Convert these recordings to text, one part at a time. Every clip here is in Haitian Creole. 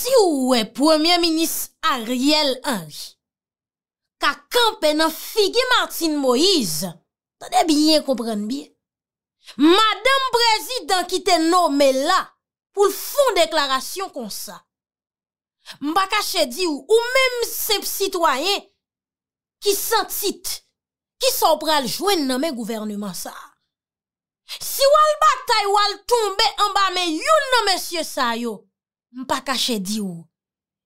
Si ou e premier minis Ariel Ange, ka kampen an figi Martine Moïse, ta de biyen kompren biye, madame prezident ki te nome la pou l'fon deklarasyon kon sa, mba kache di ou, ou mem sep sitwayen ki sentit, ki sopral jwen nome gouvernement sa. Si ou al bak tay ou al tombe an bame yon nome sye sayo, Mpa kache di ou,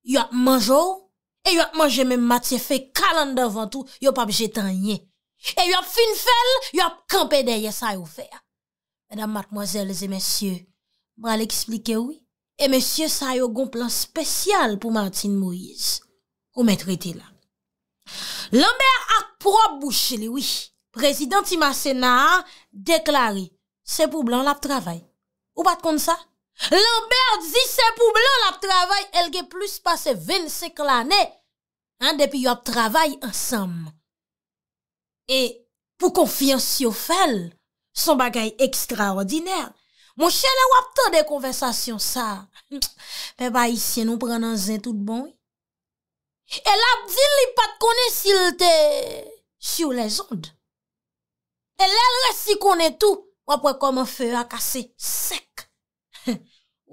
yop manjou, e yop manje men mat se fe kalan davan tou, yop e ap jetan nye. E yop fin fel, yop kampedeye sa yo fe. Edam matmozèles e mèsyè, mwa alèk isplike oui, e mèsyè sa yo gon plan spesyal pou Martine Moïse, ou mè trite lan. Lamber ak prob bouchè li oui, prezidenti ma sena a deklari, se pou blan lap travay. Ou pat kon sa? L'enberdi se pou blan ap travay elge plus pase 20 sek l'ane, depi yo ap travay ansam. E pou konfians yo fel, son bagay ekstraordiner. Mon chene wap te de konversasyon sa, pe ba isye nou prenan zin tout bon. El ap di li pat konen sil te shi ou le zond. El el resi konen tou wapwe komon fe akase sek.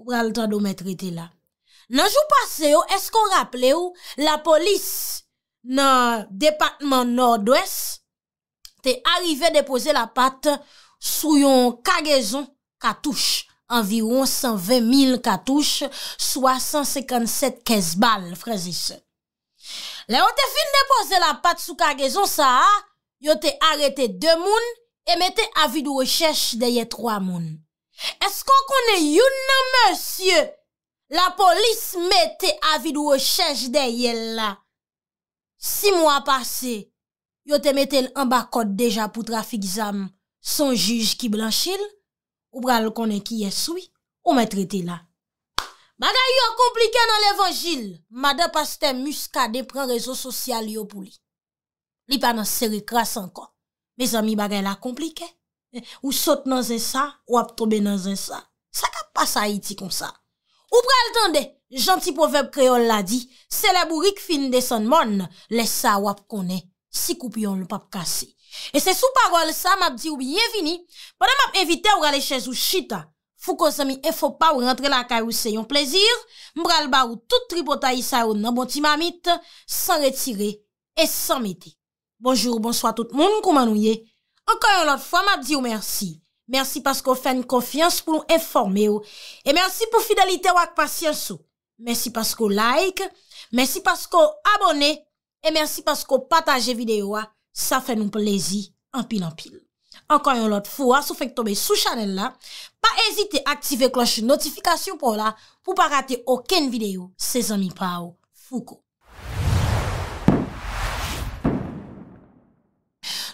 pral tan do metri te la. Nanjou pase yo, es kon rappele yo, la polis nan departman nord-ouest te arrive depose la pat sou yon kagezon katouche, enviroun 120.000 katouche, soit 157 kezbal frezise. Le yon te fin depose la pat sou kagezon sa, yo te arete de moun, e mette avi de rechèche de ye 3 moun. Esko konen yon nan monsye, la polis mette avid ou e chenj de yel la. Si mwa pase, yo te mette an bakot deja pou trafik zam, son juj ki blanchil, ou pral konen ki yesoui, ou mette rete la. Bagay yo komplike nan l'evangil, mada paste muska depren rezo sosyal yo pou li. Li panan seri kras ankon. Me zami bagay la komplike. Ou sote nan zè sa, ou ap tobe nan zè sa. Sa kap pa sa iti kon sa. Ou pral tande, janti poveb kreol la di, se la bourik fin de san mon, lè sa wap konè, si koupyon lopap kase. E se sou parol sa, map di ou biyevini, banan map evite ou gale chèz ou chita, fou kon zemi e fò pa ou rentre la karyou se yon plezir, mbral ba ou tout tripotayi sa ou nan bonti mamit, san retire, e san meti. Bonjour, bonsoit tout moun, koumanou ye. Enkwen yon lot fwa, m ap di ou mersi. Mersi paskou fèn konfians pou nou informe ou. E mersi pou fidelite wak pasyansou. Mersi paskou like. Mersi paskou abone. E mersi paskou pataje videyo wak. Sa fèn nou plezi anpil anpil. Enkwen yon lot fwa, sou fèk tobe sou chanel la. Pa ezite aktive kloche notifikasyon pou la. Pou pa rate oken videyo se zanmi pa ou fuko.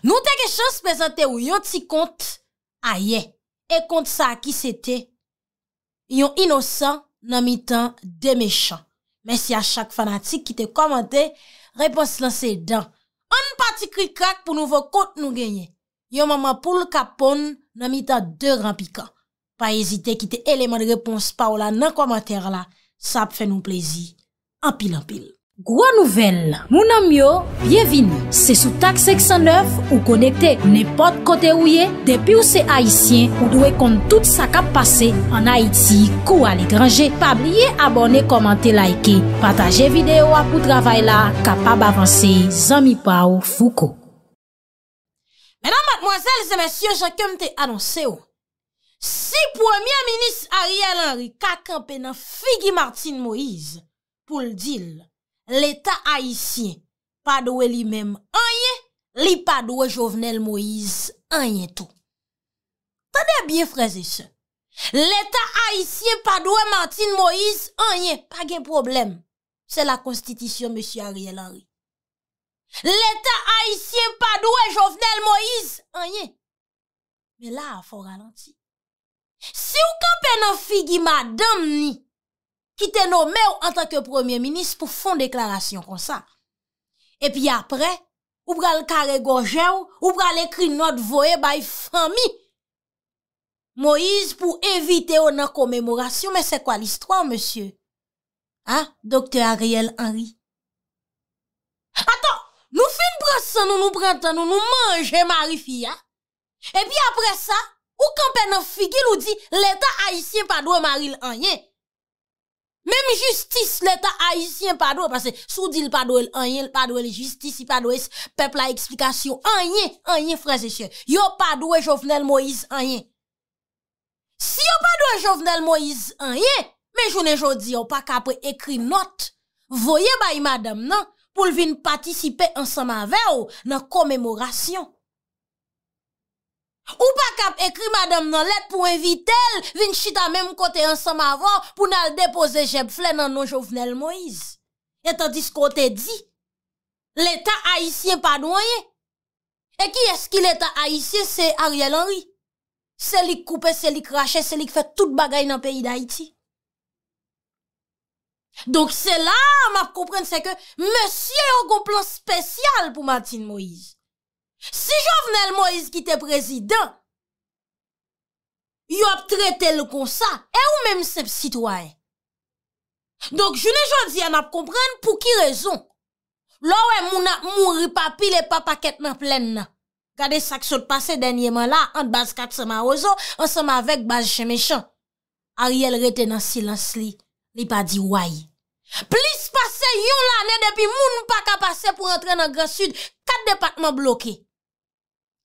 Nou te kechans pezante ou yon ti kont a ye. E kont sa ki sete? Yon inosan nan mi tan de mechan. Mèsi a chak fanatik ki te komante, repons lan se dan. An pati krikak pou nou vo kont nou genye. Yon mama pou l kapon nan mi tan de rampika. Pa ezite ki te eleman repons pa ou la nan komante la. Sa ap fè nou plezi. An pil an pil. Gro nouvel, mounan myo, bienvin, se sou tak 609 ou konekte nepot kote ou ye, depi ou se Haitien ou dwe kont tout sa kap pase an Haiti kou al e grange, pa blye abone, komante, laike, pataje videyo apou travay la, kapab avanse, zami pa ou fouko. Menan matmoazel zemesye, jakem te anonse ou, si pwemye minis Ariel Henry kakampen an Figi Martine Moise pou l'dil, L'état haïsien padouè li mèm anye, li padouè jovenel Moïse anye tou. Tane bie freze se. L'état haïsien padouè Martin Moïse anye, pa gen problem. Se la konstitisyon, M. Ariel Henry. L'état haïsien padouè jovenel Moïse anye. Ve la, fò ralenti. Si ou ka penan figi madam ni, ki te nou me ou an tak yo premier minis pou fon deklarasyon kon sa. E pi apre, ou pral kare goje ou, ou pral ekri not voe bay fami. Moise pou evite ou nan komemorasyon, men se kwa listwa, monsye? Ha? Dokte Ariel Henry. Atan, nou fin prasan nou nou prantan nou nou manje mari fi ya. E pi apre sa, ou kampen nan figi lou di, leta a isye padwe mari l'anyen. Mèm justice l'état haïsien padouè, parce sou di l'padouè l'anyen, l'padouè l'justice, l'y padouè pep la eksplikasyon, anyen, anyen, frèze chè, yo padouè jovenel Moïse anyen. Si yo padouè jovenel Moïse anyen, mè jounen joudi yo pa kape ekri not, voye bayi madame nan, pou l'vin patisipe ansama veyo nan komemorasyon. Ou pa kap ekri madam nan let pou evitel vin chita menm kote yon sam avan pou nan depoze jeb fle nan nou jovnel Moïse. Etan dis kote di, l'Etat Haitien pa dwenye. E ki eski l'Etat Haitien se Ariel Henry. Se li koupe, se li krashe, se li kfe tout bagay nan peyi d'Haïti. Donk se la, ma fkopren se ke, monsye yon gon plan spesyal pou Matin Moïse. Si jo vnen l Moïse ki te prezident, yo ap trete l konsa, e ou menm sep sitwaye. Donk, jounen joun zi an ap kompren, pou ki rezon. Lowe moun ap moun ripa pi le pa paket nan plen nan. Gade sakso t'pase denye man la, an t'baz kat seman ozo, an seman vek baz chemeshan. Ariel rete nan silans li, li pa di waye. Plis pase yon lan e depi moun mpaka pase pou rentre nan Grand Sud, kat departman bloke.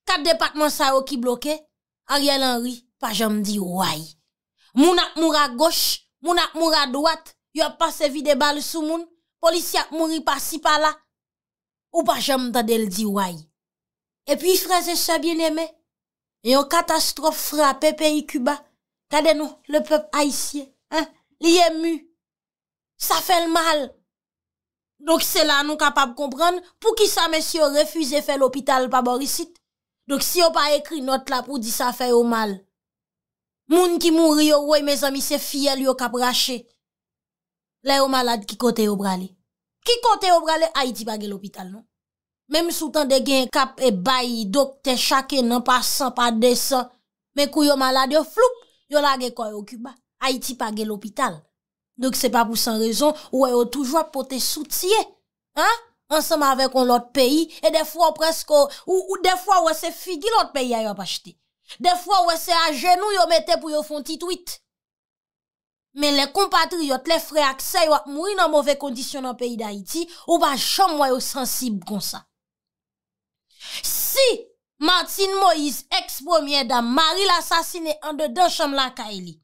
Kat depakman sa ou ki bloke, Ariel Henry pa jam di woy. Mou na mou ra goch, mou na mou ra dwat, yon pa se vide bal sou moun, polisya mou ri pa si pa la, ou pa jam ta del di woy. E pi fraze sa bien eme, yon katastrofe fra pepe yi Cuba, ta den nou, le pep a isye, liye mu, sa fel mal. Donk se la nou kapab kompran, pou ki sa mesyo refuze fe l'opital pa borisit, Dok si yo pa ekri not la pou di sa fe yo mal, moun ki mouri yo woy me zami se fiyel yo kap rache, le yo malade ki kote yo brale. Ki kote yo brale, Haiti pa ge l'hopital non. Mem sou tan de gen kap e bayi, dokte chake nan pa san pa de san, men kou yo malade yo flouk, yo la ge koye okuba. Haiti pa ge l'hopital. Dok se pa pou san rezon, woy yo toujwa pou te soutiye. Ansama avek on lot peyi E defwa presko Ou defwa wese figi lot peyi a yo bachite Defwa wese a genou yo mette pou yo fonti tweet Men le compatriot Le freak se yo ak moui nan mouve kondisyon Nan peyi da iti Ou ba chanm wè yo sensib kon sa Si Martin Moïse ex-premier Da Marie l'assassiné Ande dan chanm la ka elie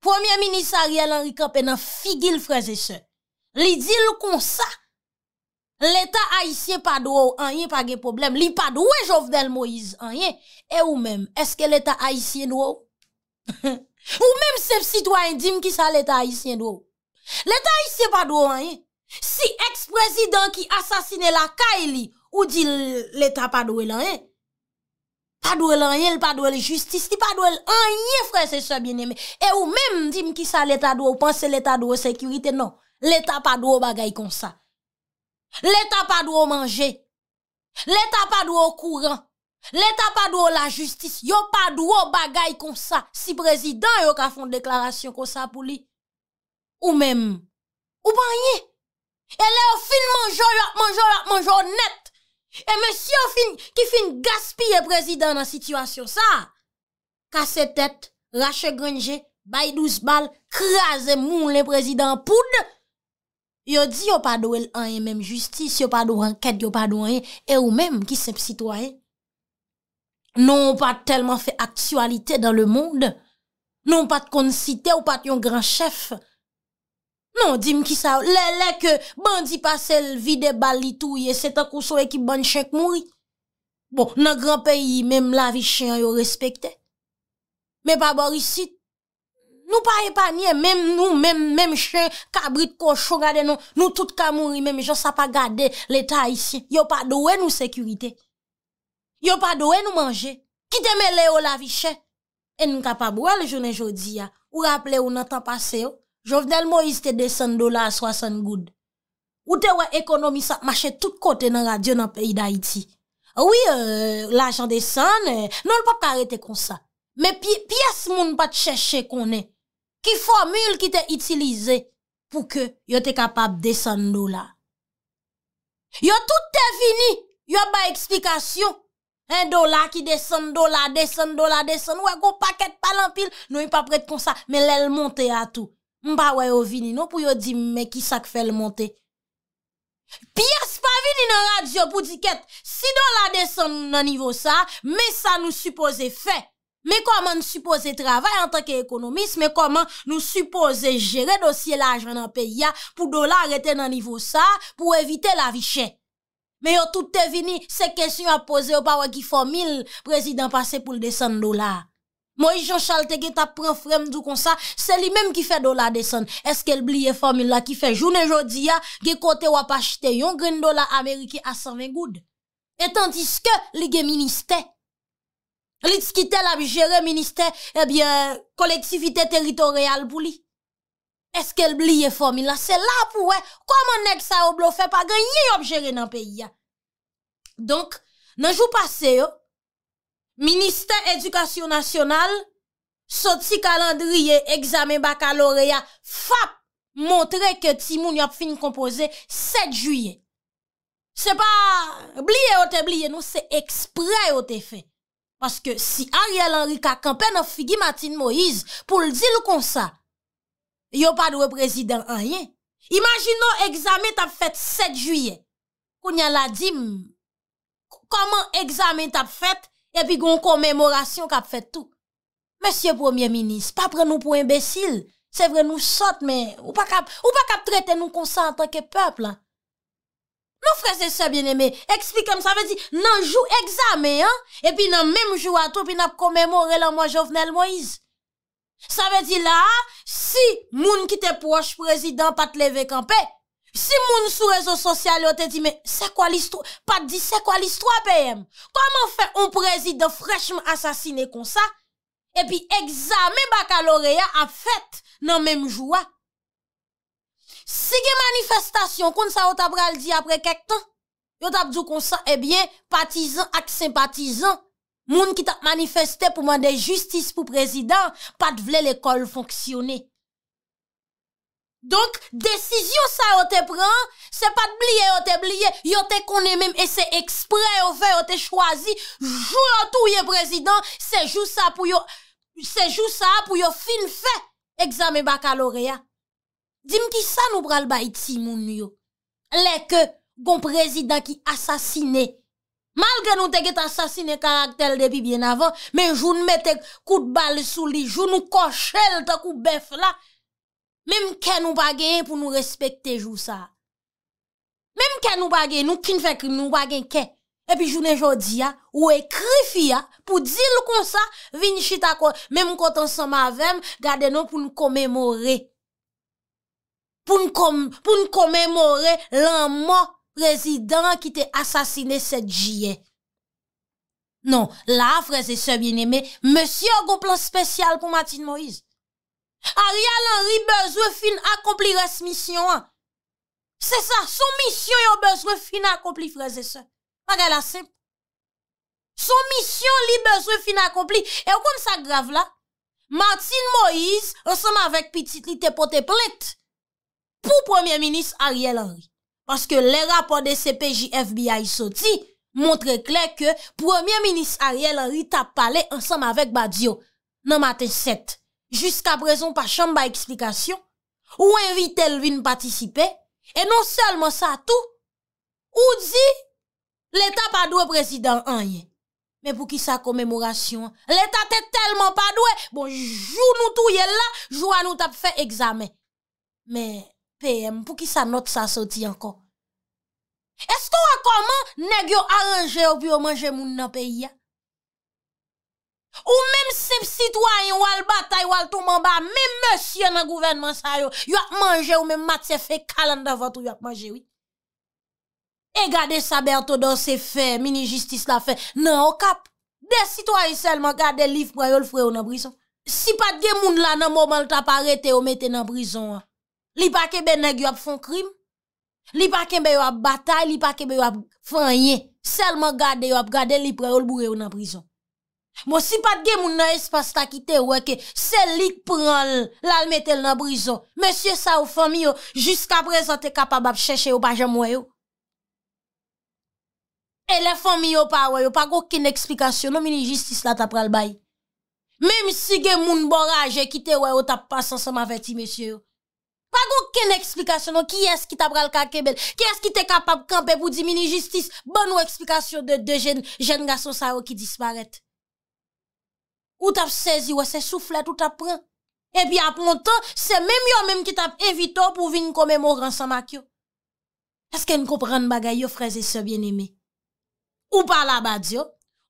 Premier minisariel Henri Capen Nan figi l freze se Li di l kon sa L'état haïsien pa do ou an yin pa ge problem. Li pa do ou e jovdel Moïse an yin? E ou men, eske l'état haïsien do ou? Ou men sep sitwanyen dim ki sa l'état haïsien do ou? L'état haïsien pa do ou an yin? Si eks-prezident ki asasine la ka e li, ou di l'état pa do ou l'an yin? Pa do ou l'an yin, l'état do ou l'justice, l'état do ou l'an yin, frese se bien eme. E ou men, dim ki sa l'état do ou, pense l'état do ou sekirite, non. L'état pa do ou bagay kon sa. L'Etat pa dwo manje, l'Etat pa dwo kouran, l'Etat pa dwo la justis, yo pa dwo bagay kon sa si prezident yo ka fon deklarasyon kon sa pou li. Ou menm, ou banye, e le yo fin manjolat manjolat manjolat net, e men si yo fin, ki fin gaspi e prezident nan sitwasyon sa. Kase tèt, rache grenje, bay douz bal, kreaze moun le prezident poudre. Yo di yo pa do el anye menm justice, yo pa do anket, yo pa do anye e ou menm ki sep sitwaye. Non, ou pa telman fe aksualite dan le moun. Non, ou pa te kon site ou pa te yon gran chef. Non, di m ki sa, le leke, bandi pase l vide bali touye, se ta kousowe ki ban chek mouri. Bon, nan gran peyi, menm la vi chen yo respekte. Menm pa borisite. Nou pa epanye, mèm nou, mèm, mèm chè, kabrit kochou, gade nou, nou tout ka mouri mèm, jò sa pa gade l'Etat isye. Yo pa doè nou sekurite. Yo pa doè nou manje. Kitè mè lè ou la vi chè. E nou ka pa boè lè jounen jodi ya. Ou rap lè ou nan tan pase yo. Jò vnel mò iste desen dola a 60 goud. Ou te wè ekonomi sa, machè tout kote nan radyon nan peyi da iti. Ouwi, euh, l'ajan desen, euh, nou l'pap karete kon sa. Mè pi, pi as moun pat chèche konè. Ki formule ki te itilize pou ke yo te kapap desen do la. Yo tout te vini, yo ba eksplikasyon. Un do la ki desen do la, desen do la, desen. Ouè, e go paket, palan pil, nou yon pa pret kon sa, men lè l'monte a tou. Mba wè yo vini, nou pou yo di, me ki sa kfe l'monte. Pi as pa vini nan radio pou di ket, si do la desen nan nivou sa, men sa nou suppose fek. Me koman nou suppose travay an tanke ekonomis, me koman nou suppose jere dosye la ajan nan peya pou dola reten nan nivou sa pou evite la vichè. Me yo tout te vini se kesyon a pose ou pa wakifon mil prezident pase pou l'desan dola. Moj Jean Chalteke tap pran frem du konsa, se li menm ki fe dola desan. Eske l bli e formil la ki fe jounen jodi ya ge kote wap achete yon gren dola Amerike a 120 goud. Etan diske li gen ministè. Li tskite la bi jere minister, ebyen, eh kolektivite teritorial pou li. Eskel bli ye formi la. Se la pou we, koman nek sa oblo fe pa gen yi objere nan peyi ya. Donk, nan jou pase yo, minister edukasyon nasyonal, soti kalandriye, egzame bakalore ya, fap montre ke timoun yop fin kompoze 7 juye. Se pa bli ye ote bli ye nou, se ekspre ote fe. Paske si Ariel Henrique a kampen a figi Matin Moïse pou l di nou konsa, yo pa dwe prezident anyen. Imagin nou egzamen tap fèt 7 juye, kou nyan la di, koman egzamen tap fèt, epi gon konmemorasyon kap fèt tou. Mèsyè premier-ministre, pa pren nou pou imbesil, se vre nou sot, ou pa kap treten nou konsa an tanke pèp la. Nou freze se bien eme, eksplik an, sa ve di nan jou egzame an, epi nan menm jou ato, pi nap komemore lan mwen jovnel Moïse. Sa ve di la, si moun ki te proche prezident pat leve kampè, si moun sou rezo sosyal yo te di, me, se kwa listo, pat di se kwa listo apè eme. Koman fe un prezident frechman asasine kon sa, epi egzame bakalore ya ap fèt nan menm jou an. Sige manifestasyon, kon sa yo tabral di apre kek tan, yo tabdou kon sa, ebyen, eh patizan ak simpatizan, moun ki tatmanifeste pou mande justice pou prezidant, pat vle l'ekol fonksyoné. Donk, desisyon sa yo te pran, se pat blye yo te blye, yo te konemem, e se eksprè yo fe, yo te chwazi, jou an touye prezidant, se jou sa pou yo fin fe, egzame bakalorea. Dim ki sa nou pral ba iti moun yo. Lè ke goun prezidant ki asasine. Malke nou te get asasine karakter depi bien avan, men joun metek kout bal sou li, joun nou koshel ta kou bef la. Mem kè nou bagen pou nou respekte jou sa. Mem kè nou bagen nou kin fekrim nou bagen kè. E pi joun enjodi ya, ou ekrifi ya, pou dil kon sa vini chita kon. Mem kontan sa mavem, gade nou pou nou komemore. pou n'komemore l'anman prezident ki te asasine se djiye. Non, la, freze se bieneme, monsi yo goun plan spesyal pou Matin Moïse. A rialan ri bezwe fin akompli res misyon an. Se sa, son misyon yo bezwe fin akompli, freze se. Pa gala se. Son misyon li bezwe fin akompli. E w kon sa grav la? Matin Moïse, anseman vek pitit li te pote plet. pou premier-ministre Ariel Henry. Paske le rapor de CPJFBI sou di, montre kler ke premier-ministre Ariel Henry tap pale ansam avek ba Dio nan maten 7. Juska prezon pa chanm ba eksplikasyon, ou evite elvin patisipe, e non selman sa tou, ou di, l'Etat pa dwe prezident an ye. Me pou ki sa komemorasyon, l'Etat te telman pa dwe, bon, jou nou tou ye la, jou an nou tap fe examen. peyem pou ki sa not sa soti anko. Eskou akoman neg yo aranje ou pi yo manje moun nan peyi ya? Ou menm sep sitwany wal batay, wal touman ba, menm monsye nan gouvenman sa yo, yo akmanje ou menm matse fe kalan davan tou yo akmanje, oui. E gade sabertou do se fe, mini justice la fe, nan okap. De sitwany selman gade lif mwen yo l freyo nan brison. Si pat gen moun la nan mouman l tapare te omete nan brison, ah. Li pa kebe yon ap fon krim, li pa kebe yon ap batay, li pa kebe yon ap fon yon, selman gade yon ap gade, li pre yon albure yon nan prizon. Mwen si pat gen moun nan espas ta kite, weke, sel li pre lal metel nan prizon. Mwen si sa ou fon mi yon, jiska prezante kapab ap cheshe yon pa jom weyo. Elefon mi yon pa weyo, pa koukine eksplikasyon, nomine justice la ta pre albay. Mem si gen moun bon raje kite weyo, ta pasan sa ma veti, mwen si yo. Pag non. oh, ou ken eksplikasyon nou? Ki es ki tap pral kakebel? Ki es ki te kapap kampe pou dimini jistis? Bon ou eksplikasyon de jen gason sa ou ki disparet? Ou tap sezi ou se souflet ou tap pran? E pi ap montan, se menm yo menm ki tap evito pou vin komem ou ransan mak yo? Esken kou pran bagay yo fraze se bien eme? Ou pala ba diyo?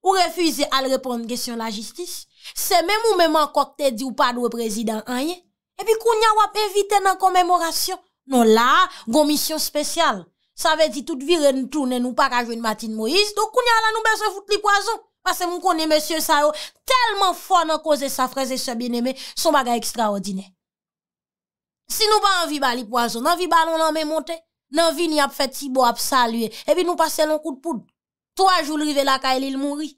Ou refuize al repond gesyon la jistis? Se menm ou menman kok te di ou padwe prezidan anye? Epi kounya wap evite nan konmemorasyon. Non la, gomisyon spesyal. Sa ve di tout vire nou toune nou parajoun matin Moïse. Dok kounya la nou beso foute li poason. Pase moun konne mèsyon sa yo. Telman fwa nan koze sa freze se bineme. Son baga ekstra odine. Si nou pa anvi ba li poason, anvi ba nou nan memonte. Nanvi ni ap feti bo ap salue. Epi nou pase loun kout poud. Troa joul rive la ka elil mouri.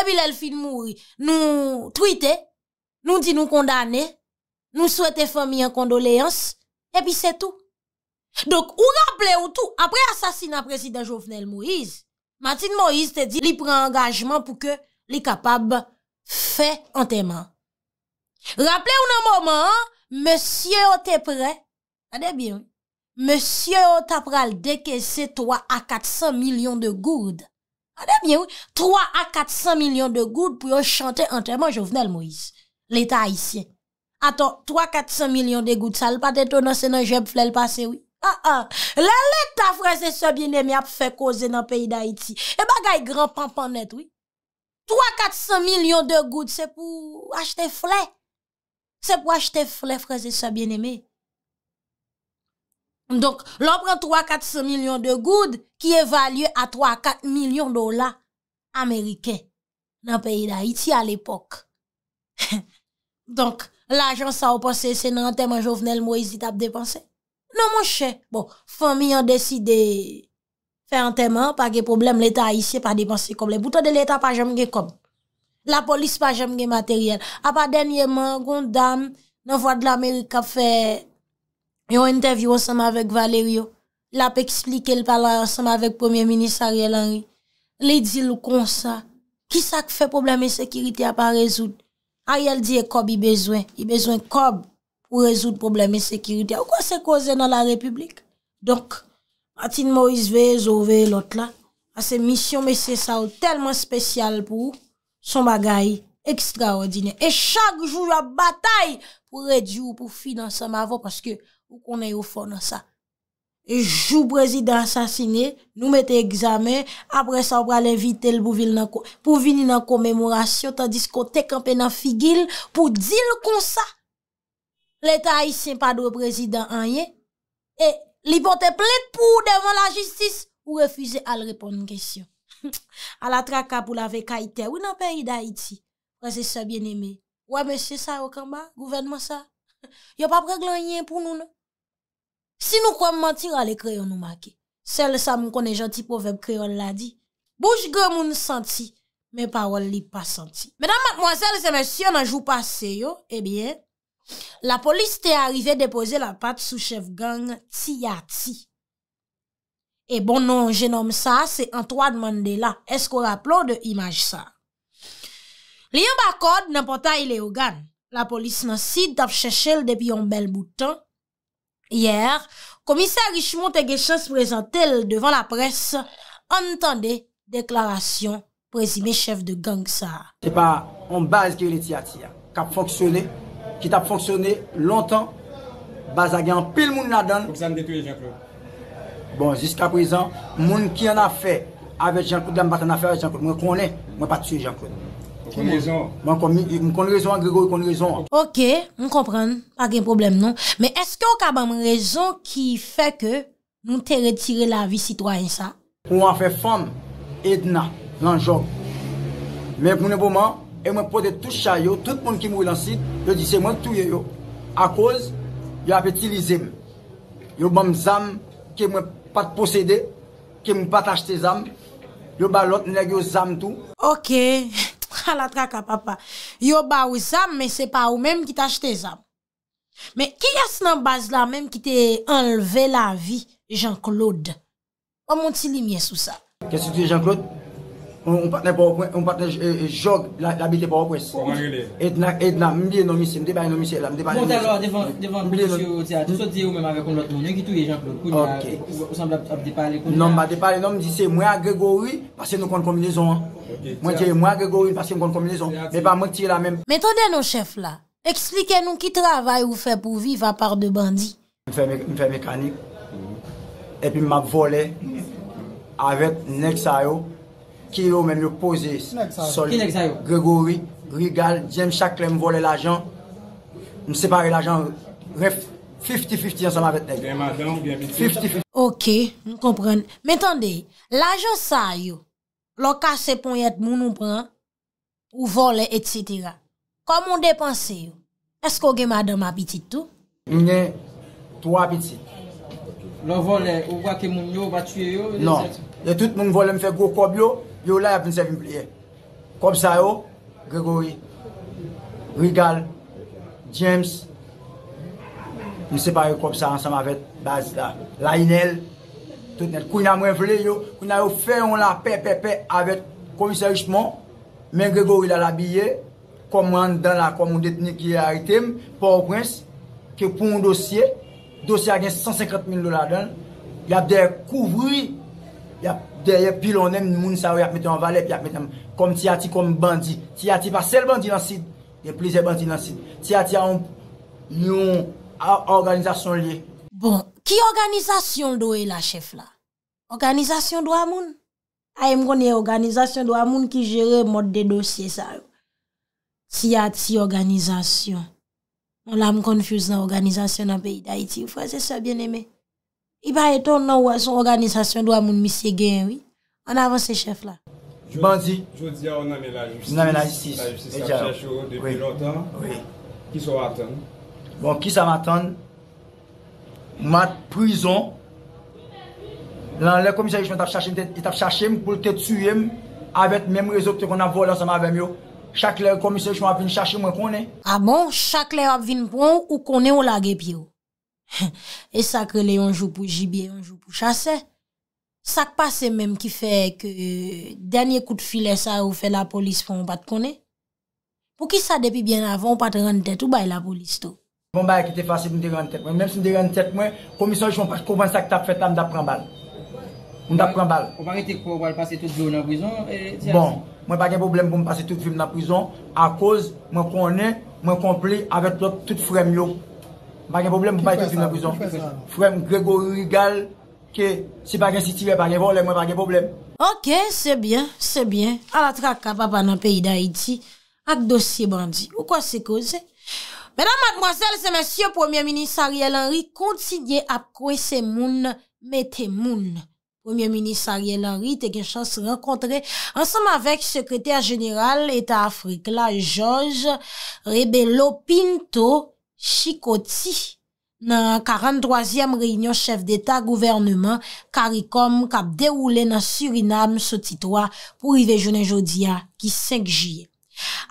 Epi lèl fin mouri. Nou twite. Nou di nou kondane. nou souwete fomi an kondoleans, epi se tou. Dok ou rappele ou tou, apre asasina presiden Jovenel Moïse, Matin Moïse te di li pre engagement pou ke li kapab fe an teman. Rappele ou nan moman, Monsie ou te pre, ade byon, Monsie ou ta pral deke se 3 a 400 milyon de gourd, ade byon, 3 a 400 milyon de gourd pou yo chante an teman Jovenel Moïse, l'eta haisyen. Aton, 3-400 milyon de goud sa l pa deto nan se nan jeb fle l pase, oui. Ha-ha. Ah. Le leta freze se bieneme ap fe koze nan peyi da iti. E eh bagay gran pan-pan net, oui. 3-400 milyon de goud se pou achete fle. Se pou achete fle freze se bieneme. Donk, l an pren 3-400 milyon de goud ki evalye a 3-4 milyon dola ameriken nan peyi da iti al epok. Donk, L'ajans sa ou panse se nan anterman jow venel mwè isi tap depanse. Nan mwè chè. Bon, fami yon deside fe anterman pa ge problem l'Etat a isi pa depanse komble. Boutan de l'Etat pa jemge kom. La polis pa jemge materyel. A pa denye man, goun dam nan vwa d'l'Amerika fe yon interview osama vek Valerio. La pe eksplike l'pala osama vek premier minisari el anri. Li di lou kon sa. Ki sa ke fe problem e sekiriti a pa rezoud? A yal diye kob yi bezwen, yi bezwen kob pou rezout probleme sekiriti. Ou kwa se koze nan la republik? Donk, Matin Moise ve zo ve lot la, a se misyon me se sa ou telman spesyal pou son bagay ekstraordinen. E chak jou la batay pou rejou pou finanse ma vo, paske pou konen yo fonan sa. Jou prezident sasine, nou mette examen, apre sa ou prale evite l pou vini nan komemorasyon, tandis kon tek anpe nan figil pou dil konsa. Le ta a yisye mpadou prezident anye, e li bote plepou devan la jistis pou refuze al repon mkesyon. Al atra ka pou la vek a ite, ou nan pe yi da iti, prezese so bien eme. Ou a mese sa okamba, gouvenman sa, yo pa preglen yen pou nou nou. Si nou kwen mentir, ale kreyon nou make. Sel sa moun konen janti poveb kreyon la di. Bouj ge moun santi, men parol li pa santi. Menan matmwansel se men syon nan jou pa seyo, ebyen, la polis te arrive depose la pat sou chef gang ti ya ti. E bon non, jenom sa, se an to a dman de la. Esk ou rap lon de imaj sa? Li yon bakod, nan potan il e yo gan. La polis nan si, tap chechel depi yon bel boutan. Yer, komisar Richemont Tegeshan se prezantel devan la pres, antande deklarasyon prezime chef de gangsa. Se pa an baz ki li ti ati ya, ki tap fonksyone lontan, baz agen pil moun nadan, bon zis ka prezan, moun ki an afe avet jankot, mwen konen, mwen pati sou jankot. Kon rezon. M kon rezon, Gregor, kon rezon. Ok, m kon pren, pa gen problem non. Me eske o ka ban rezon ki fe ke nou te retire la vi sitwa en sa? M wan fe fan, etna, lan jom. Me m mounen pouman, e mwen pode tou chay yo, tout moun ki m wou lan sit, yo di se mwen touye yo. A koz, yo apetilize m. Yo m wan zam, ke m wan pat posede, ke m pat achte zam, yo balot neyo zam tou. Ok, ok. Yo ba ou zam, men se pa ou menm ki t'achete zam. Men ki yas nan baz la menm ki te enleve la vi de Jean-Claude? Ou moun ti li miye sou sa? Kè sè ti Jean-Claude? On patne jogue la bitè pa wèk wèk. Ou anjélé. Et nan, mbiye nomisè, mde pa yon nomisè. Mde pa yon nomisè. Mwote alò, defan mbile sou teat, sou tiye ou mèm avek kon lot moun. Nwen ki touye jank lò, kou la, ou sanble ap depalè kon nan. Nan, mba depalè nan, mdi se, mwen a gè gò ou, pase mn kon komilizon. Mwen teye mwen a gè gò ou, pase mn kon komilizon. Mè pa mwen tiye la mèm. Mwen tonè nou chef la, eksplike nou ki travay ou fè pou viv apar de band ki yo men yo pose sol, Gregory, Grigal, jem chakle m vole l ajan, m separe l ajan, 50-50 yon se ma vet dek. Ok, m kompren. Men tande, l ajan sa yo, lo kase pon yet moun ou pran, ou vole, et cetera. Kom moun depanse yo? Esko gen madan m apitit tou? M gen, tou apitit. Lo vole, ou wak e moun yo batuye yo? Non, yon tout moun vole m fe gwo koblo, yo, yo là, ap comme ça, Comme yo, Gregory, Rigal James, nou separe kom comme ça ensemble avec la. La inel, tout net. Kou nan mwen vle yo, kou nan yo fait, on la paix paix avec commissaire Richemont, Gregory la la l'habillé, comme mwen dan la kom qui deteni ki pour un que pour un dossier dossier, dossier agen 150 000 a il a il y a... Deye pilonem, moun sawe akmete an valep, akmete an kom tiyati kom bandi. Tiyati pa sel bandi nan sid, de pleze bandi nan sid. Tiyati an, nyon, an organizasyon liye. Bon, ki organizasyon do e la chef la? Organizasyon do amoun? Ay m konen organizasyon do amoun ki jere mod de dosye sa. Tiyati organizasyon. Non la m konfuse nan organizasyon nan peyi da iti. Fwese se bien eme. I pa eton nou wè son organizasyon dwa moun misi gen wè, an avan se chef la. Bandi. Jodi ya ou nan men la justis. Nan men la justis. La justis sa chèche ou depi lontan. Ah oui. Ki sa waten? Bon, ki sa waten? Mat prizon. Lan lè komisyon jme tap chèche m pou lte tsyèm avèt mèm rezo kte kon avò la sa m avèm yo. Chak lè komisyon jme ap vin chèche m wè konè. A bon, chak lè ap vin pon ou konè ou lage pi yo. E sa ke le yon jou pou jibi Yon jou pou chase Sa ke pase menm ki fe Danyen kout file sa ou fe la polis Fon bat kone Pou ki sa depi bien avon Ou pat ren tet ou bay la polis to Mwen bon, bay ki te fase mwen te ren tet Mwen menm se mwen te ren tet mwen Komisyon joun pas kouvan sa ki ta fet am da pran bal Mwen da pran bal Bon mwen bagen problem pou mwen pase tout film na prizon A koz mwen kone Mwen kompli avet lop tout frem lop Parke problem pou pa ete fin apouzon. Fwèm Gregor Ugal ke se parke sitive parke vo, lè mwen parke problem. Ok, se bien, se bien. A la traka pa pa nan peyi d'Haïti, ak dosye bandi. Ou kwa se kouze? Mèdame, mademoiselle, se mèsyè, Premier Ministariel Henri, kontidye ap kwe se moun mette moun. Premier Ministariel Henri, teke chans renkontre ansanm avèk sekretè a jeniral l'Etat Afrique, la George Rebello Pinto chikoti nan 43èm reynyon chef d'Etat-Gouvernement karikom kap deroule nan Surinam sotitwa pou Ivejounen Jodia ki 5 jye.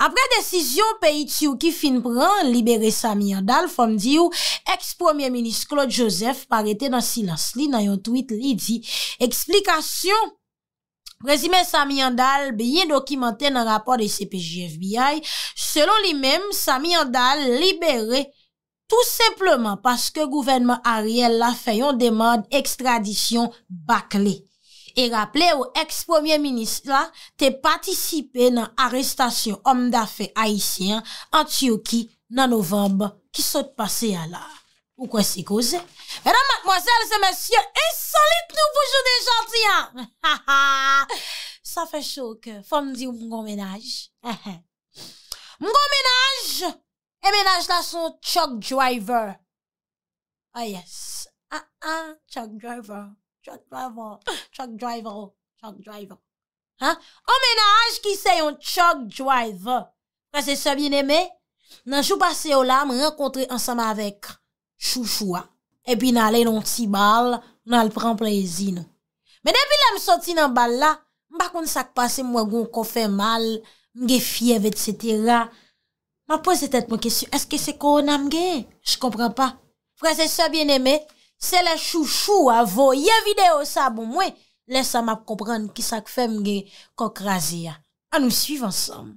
Apre desisyon, pe iti ou ki fin pran libere Samy Andal, fom di ou, ex-Premier Ministre Claude Joseph parete nan silans li nan yon tweet li di. Eksplikasyon, rezime Samy Andal biye dokimante nan rapor de CPJFBI, selon li mem, Samy Andal libere tout sepleman paske gouvenman Ariel la fèyon demande ekstradisyon bakle. E rappele ou eks-premier ministre la, te patisipe nan arestasyon om da fè Haitien, Antioqui, nan November, ki sot pase ya la. Poukwen si kouze? Vè nan matmoazèl, se mèsyè, e solit nou poujou de jantian! Ha ha! Sa fè chouke, fòm di ou mgon menaj. Mgon menaj! E menaj la son chok driver. Ah yes. Ah ah, chok driver. Chok driver. Chok driver. Chok driver. Ha? O menaj ki se yon chok driver. Pase se bin eme? Nanjou pase yo la, mwen rekontre ansama vek chou chou a. E pi nanle yon ti bal, nanle pren prezi. Men epi la msoti nan bal la, mbakoun sak pase mwagon ko fe mal, mge fyeve, etc., Apoze tet mwen kesyon, eske se koronam ge? J kompran pa. Prese se bien eme, se la chou chou a vo. Ye video sa bon mwen, lesa map kompran ki sak fem ge kok razi ya. A nou suiv ansam.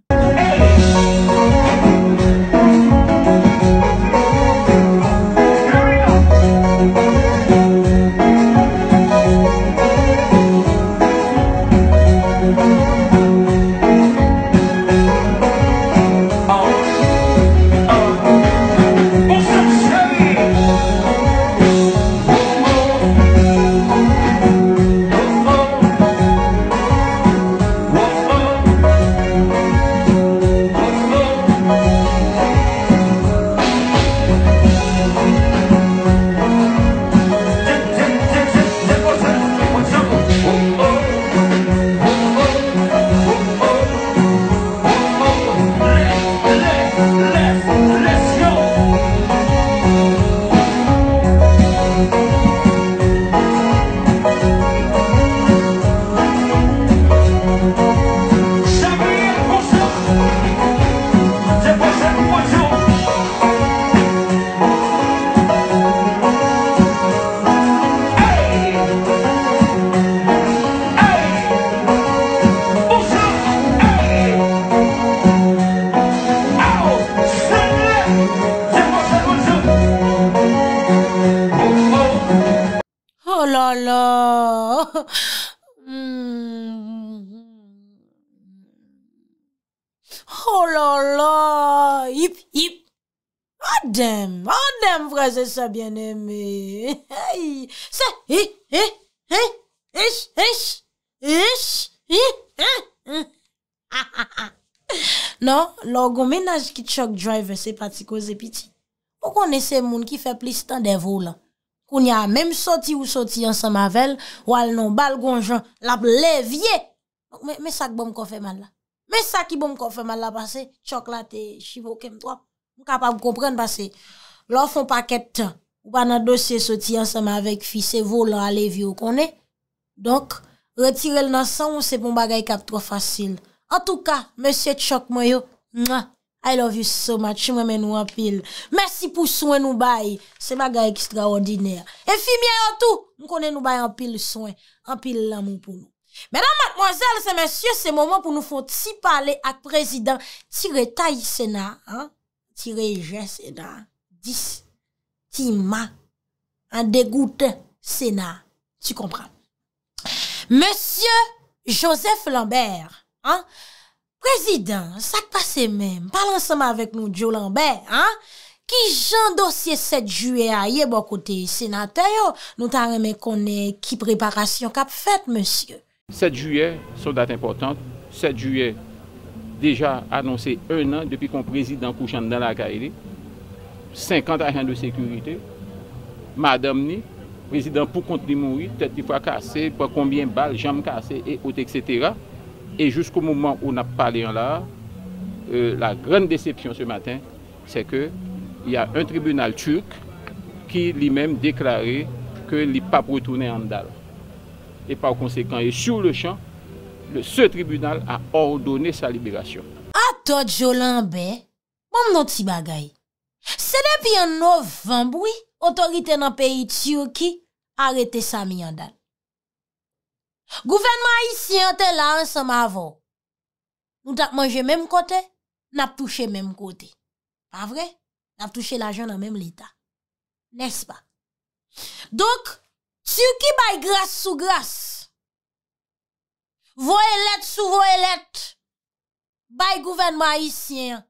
sa byen eme. Se, hi, hi, hi, hi, hi, hi, hi, hi, hi, hi, hi, hi. Non, lor gomenaj ki chok driver se pati koze piti. Pou konen se moun ki fe plis tan devou la? Koun ya mèm soti ou soti an sa mavel, wale non bal gwen jan lap levye. Mè sak bom kon fè man la? Mè sak ki bom kon fè man la pa se chok la te chivokem to ap. Mou kapab kompren pa se Lò foun pa ket tan. Ou ba nan dosye soti ansame avèk fi, se vou lan alevi ou konè. Donk, retirel nan san ou se pon bagay kap tro fasil. An tou ka, monsye Tchok Moyo, I love you so much, mwen men nou anpil. Mersi pou souen nou bay, se bagay ekstraordinèr. E fi mwen an tou, nou konè nou bay anpil souen, anpil l'amou pou nou. Mèdan matmozèl, se monsye, se mouman pou nou foun ti pale ak prezident, tiretay sena, tireje sena. Dis, ti ma, an degouten, sena, ti kompran. Monsye Joseph Lambert, prezident, sak pase men, palan seman avèk nou Joe Lambert, ki jan dosye 7 juye a ye bo kote senate yo, nou tan reme kone ki preparasyon kap fèt, monsye. 7 juye, sou dat importan, 7 juye, deja anonsen 1 an depi kon prezident kou chan nan la gaele, 50 ajan de sekurite, madam ni, prezident pou konti mouni, tet li fwa kase, pou konbyen bal, jam kase, et ote, et cetera. Et jusqu'o mouman ou na pale an euh, la, la gren decepcion se matin, se ke, ya un tribunal turk, ki li men deklari, ke li pa proutounen an dal. Et par konsekant, et sou le chan, se tribunal a ordone sa liberasyon. A to Jolanbe, bon, moun non ti bagay, Se depi an novemboui, otorite nan peyi tsyoki arete sa miyan dan. Gouvenman aisyen te la ansan ma avon. Mou tak manje menm kote, nap touche menm kote. Pa vre? Nap touche la jan nan menm lita. Nespa? Dok, tsyoki bay gras sou gras. Voelet sou voelet. Bay gouvenman aisyen.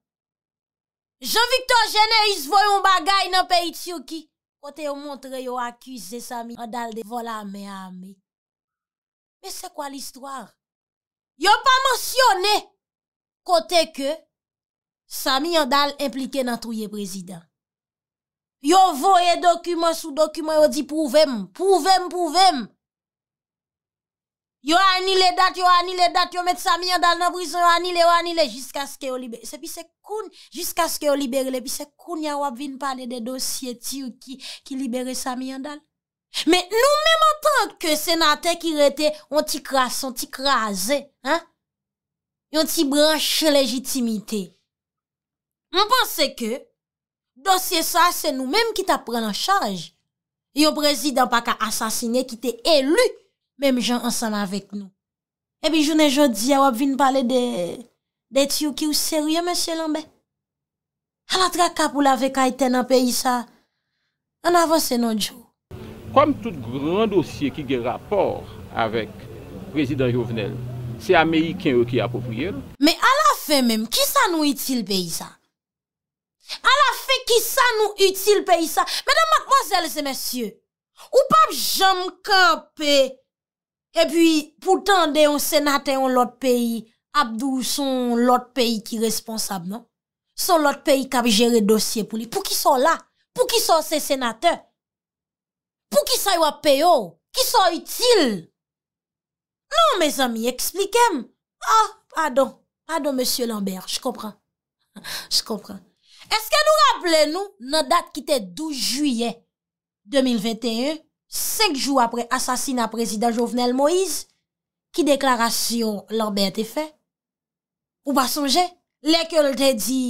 Jevi kton jene yis voyon bagay nan pe itsyo ki. Kote yon montre yon akuse Sami yon dal de volameyamey. Me se kwa l'histoire? Yon pa mensyone kote ke Sami yon dal implike nan touye prezident. Yon voye dokumen sou dokumen yon di pouvem, pouvem, pouvem. Yo anile dat, yo anile dat, yo met sami yandal nan brison, yo anile, yo anile, jiska ske yo liberele. Se pi se koun, jiska ske yo liberele, pi se koun ya wap vin pane de dosye ti ou ki libere sami yandal. Men nou menm an tan ke senate ki rete, yon ti kras, yon ti krasen, yon ti branche legitimite. Mwen panse ke, dosye sa, se nou menm ki ta pren an chanj. Yon prezident pa ka asasine ki te elu. Mem jan ansan la vek nou. Ebi jounen joudi, a wap vin pale de de tiyou ki ou serye, monsye lanbe. A la tra kap ou la vek a ite nan peyi sa, an avanse nan djou. Kom tout grand dosye ki ge rapor avek prezident Jovenel, se Amerikien ou ki apopriye. Me a la fe men, ki sa nou itil peyi sa? A la fe, ki sa nou itil peyi sa? Mèdèm akbozèl se monsye, ou pap jom kapè? E pi, pou tan de yon senate yon lot peyi, abdou son lot peyi ki responsabman, non? son lot peyi ki ap jere dosye pou li, pou ki son la, pou ki son se senate, pou ki son yon peyo, ki son yotil. Non, mes ami, eksplikem. Ah, pardon, pardon, monsieur Lambert, j kompran, j kompran. Eske nou rappele nou, nan dat ki te 12 juye 2021, Sek jou apre asasina prezident Jovenel Moïse, ki deklarasyon lan be ate fe, ou pa sonje, leke l te di,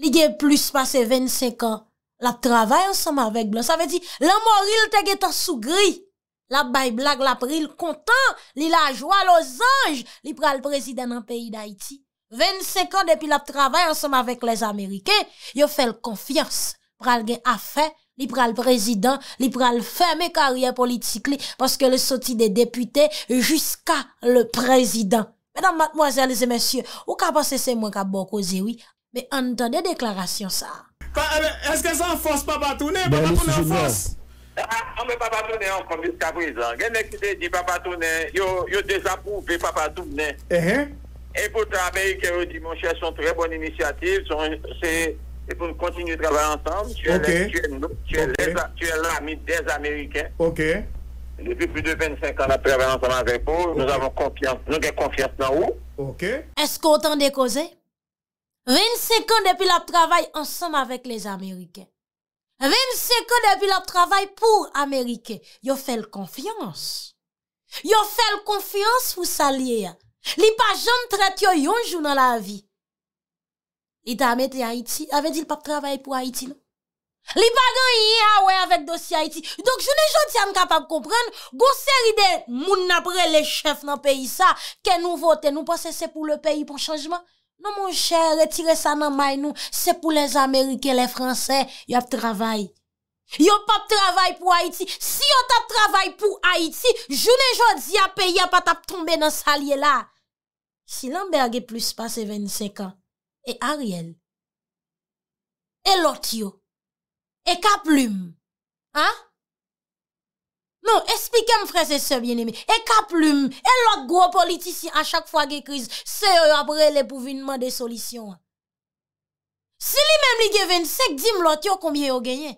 li gen plus pase 25 an, la trabay ansama vek blan, sa ve di, la moril te gen tasou gri, la bay blag, la pril kontan, li la jwa, lo zanj, li pral prezident an peyi da iti. 25 an depi la trabay ansama vek les Amerike, yo fel konfians pral gen afe, Li pral prezidant, li pral fèmè karyè politik li Paske le soti de deputè, jiska le prezidant Mèdame, mèdame, mèdame, mèdame, mèdame Ou ka panse se mwen ka bon ko ziwi Mè an tè de deklarasyon sa Eske sa an fòs papatounè, papatounè an fòs An mè papatounè an konvis kabri zan Genè kite di papatounè, yo dezapou ve papatounè E pou trabe yke yo dimonche son trè bon inisiatif Son se... E pou m kontinu trabay ansanm, tu e lèm, tu e lèm. Tu e lèm, tu e lèm, tu e lèm, tu e lèm. Tu e lèm, tu e lèm, tu e lèm. Tu e lèm, tu e lèm, tu e lèm. Ok. Depi 25 ans ap trabay ansanm an vepo, nou zavon konfians. Nou gen konfians nan ou. Ok. Esko otan dekoze? 25 ans depi la trabay ansanm avèk les Amerike. 25 ans depi la trabay pou Amerike. Yo fèl konfians. Yo fèl konfians ou sa liye. Li pa joun tratyo yonjou nan la vi. E damet e Haiti, avè di l'pap travay pou Haiti, nou? Li bago yi awe ah avèk dosi Haiti. Dok, jounen joti am kapap kompren, goun seri de moun apre le chef nan peyi sa, ke nou vote, nou pasese pou le peyi pou chanjman. Non, moun chè, retire sa nan may nou, se pou les Amerike, les Franse, yop travay. Yop pap travay pou Haiti. Si yot ap travay pou Haiti, jounen joti ap peyi ap ap ap tombe nan salye la. Si lan berge plus pase 25 an, E Ariel, e Lotio, e Kaploum, ha? Non, esplikem frese se biene mi. E Kaploum, e loti gwo politisi a chak fwa ge kriz, se yo apre le pouvinman de solisyon. Se li mem li ge ven, sek di m Lotio kombye yo genye.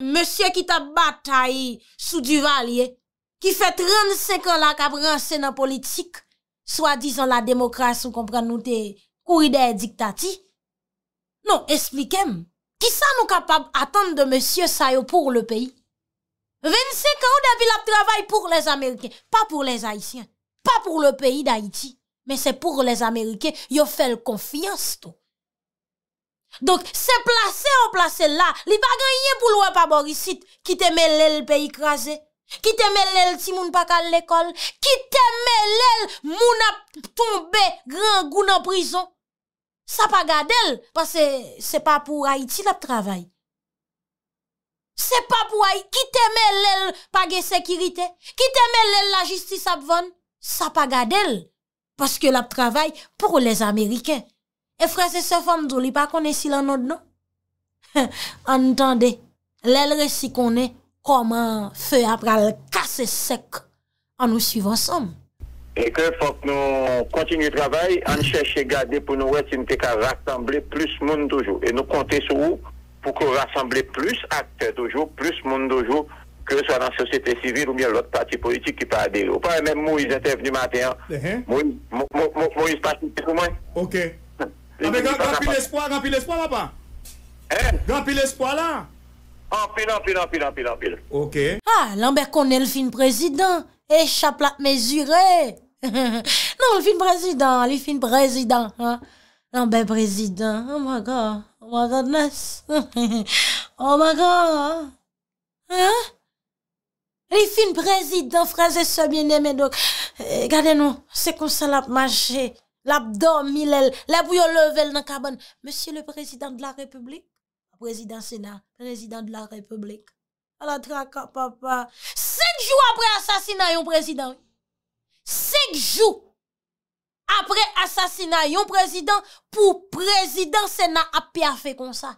Monsye ki ta batay sou du valye, ki fe 35 an la kapre an senan politik, swa di zan la demokras ou kompren nou te... Kou ideye diktati. Non, esplikem. Kisa nou kapap atan de monsye sayo pou le peyi? Ve nse ka ou debi la travay pou les Amerike? Pa pou les Haitien. Pa pou le peyi d'Haiti. Men se pou les Amerike, yo fel konfiyans to. Donk se plase ou plase la, li bagayye pou lwe pa borisit, ki te mele l peyi krasi. Ki teme lèl ti moun pa kal l'ekol. Ki teme lèl moun ap tombe gran goun an prison. Sa pa gade l, pasè se pa pou a iti l ap travay. Se pa pou a iti, ki teme lèl pa ge sekirite. Ki teme lèl la jistis ap von. Sa pa gade l, paske l ap travay pou les Amerike. E frè se se fèm drou li pa kone si lan od nou. Antande, lèl resi konè. Koman fe apra l kase sek An nou siv ansam E ke fok nou kontinu trabay An mm-hmm. chèche gade pou nou wè Sinteka rassemble plus moun dojou E nou kontè sou Pou ke rassemble plus akter dojou Plus moun dojou Ke sa nan sosete sivil ou myè l ot pati politik Ki pa adè Ou pa mèm mou iz entè venu matè Mou iz pati Ok Gampi l espoi Gampi l espoi la Anpil, anpil, anpil, anpil, anpil, anpil. Ok. Ha, l'anbe konen l'fin prezident, e chaplat mezure. Nan, l'fin prezident, l'fin prezident, l'anbe prezident, oh my God, oh my Godness, oh my God, ha? L'fin prezident, fraze se bienemè, gade nou, se konsen lap maje, lap do milel, lap yo level nan kaban, monsi le prezident de la republik, Prezident Sena, prezident de la republik. A non. la traka papa. Sek jou apre asasina yon prezident. Sek jou apre asasina yon prezident pou prezident Sena api a fe kon sa.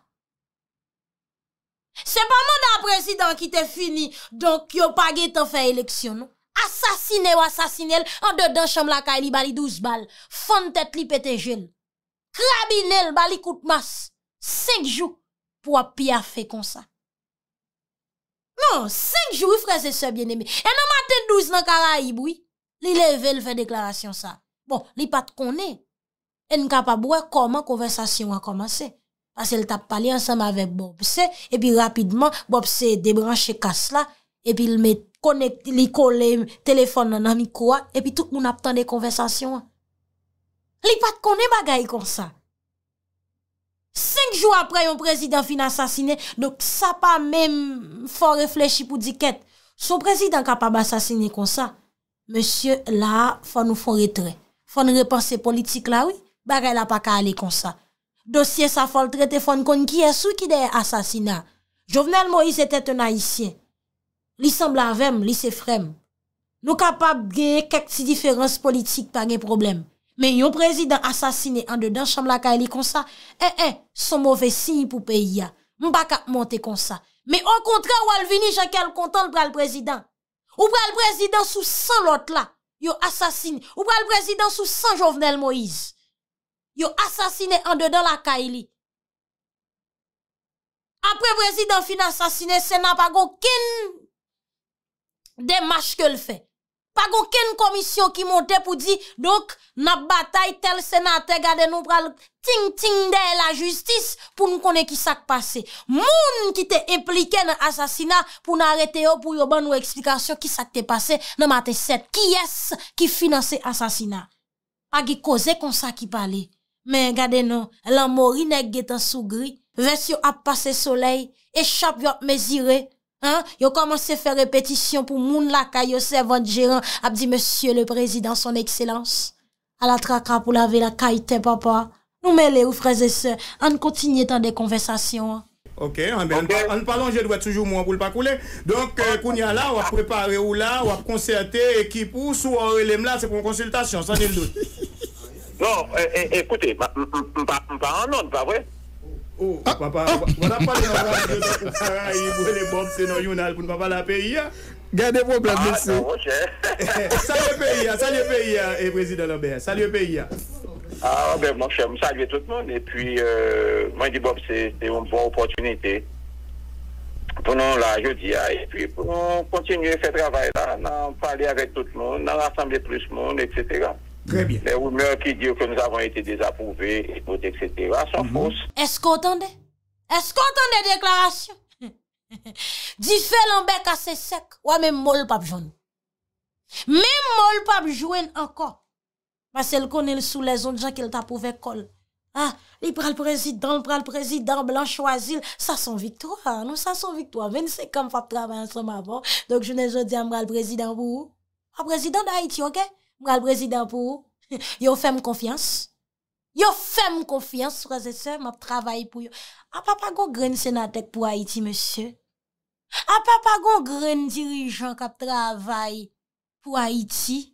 Se pa man da prezident ki te fini, donk yo page te fe eleksyon nou. Asasine ou asasine el, an de dan chanm la ka li bali douz bal. Fon tet li pete jen. Krabinel bali kout mas. Sek jou. pou ap pi a fe kon sa. Non, 5 jouri freze se bien eme. E nan maten 12 nan kara i boui, li leve, li fe deklarasyon sa. Bon, li pat konen, e n ka pa boue, koman konversasyon a komanse. Ase li tap pali ansam ave Bobse, e pi rapidman, Bobse debranche kas la, e pi li kone, li kole, telefon nan amiko a, e pi tout moun ap tande konversasyon a. Li pat konen bagay kon sa. 5 jou apre yon prezident fin asasine, dok sa pa mem fon reflechi pou diket. Son prezident kapab asasine konsa, monsye la fon nou fon retre. Fon repanse politik la ou, bare la pa ka ale konsa. Dosye sa fol trete fon kon ki esou ki de asasina. Jovenel Moïse etet un haisyen. Li semblan vem, li se frem. Nou kapab gey kek ti diferans politik pagnen probleme. Men yon prezidant asasine an de dan chanm lakay li konsa, e, eh, e, eh, son mouve sign pou peyi ya, mbaka monte konsa. Men an kontra wale vini, jenke al kontan l pral prezidant. Ou pral prezidant sou san lot la, yon asasine. Ou pral prezidant sou san Jovenel Moïse. Yon asasine an de dan lakay li. Apre prezidant fin asasine, sen apago ken demache ke l fe. Pag anken komisyon ki monte pou di, Dok, nap batay tel senate gade nou pral ting ting oh, de la justis pou nou kone ki sak pase. Moun ki te implike nan asasina pou nan rete yo pou yo ban nou eksplikasyon ki sak te pase nan maten set. Ki yes ki finanse asasina. Aki koze konsa ki pale. Men gade nou, la mori neg getan sou gri. Ves yo ap pase soley, echap yo ap mezirey. Yo komanse fè repetisyon pou moun laka yo se vant jiran ap di monsye le prezident son ekselans. A la traka pou lave la kaitè papa. Nou me le euh, ou freze se an kontinye tan de konvesasyon. Ok, an be an palonje dwe toujou moun pou lpakoulè. Donk koun ya la wap prepare ou la, wap konserte ekipous ou a relem la se pou konsultasyon. Sanil douj. Non, ekoute, mpa anon pa wè. O, oh, ah, papa, wana pale nan wane de lopou Farah, yi mwen le Bobse nan yon alpoun, papa la peyi ya? Gade vwob la, monsi. Ah, nan wonsi. Salye peyi ya, salye peyi ya, e prezident lopè, salye peyi ya. Ah, wè monsi, m salye tout moun, e pi, mwen di Bobse, de yon bon opotunite, pou nan la, yo di ya, e pi, pou nan kontinye fe travay la, nan pale ave tout moun, nan asamble plus moun, et se tega. Mè ou mè an ki diyo ke nou avan ete dezapouvè, ete pot ete ete, a son fos. Esko otan de? Esko otan de deklarasyon? Di fè l'anbe kase sek, wè mè mòl pap joun. Mè mòl pap joun anko. Mè sel konen sou le zon jan ke l tapouvè kol. Ha, li pral prezidant, pral prezidant, blan chwazil, sa son viktouan, nou sa son viktouan. Mè nise kam pap travè an som avan, dok jounen zon diyan pral prezidant pou ou? A prezidant da iti, ok? pral prezident pou ou, yo fèm konfians, yo fèm konfians, prase se, m ap travay pou yo, ap ap agon gren senatek pou Haiti, monsye, ap ap agon gren dirijan kap travay pou Haiti,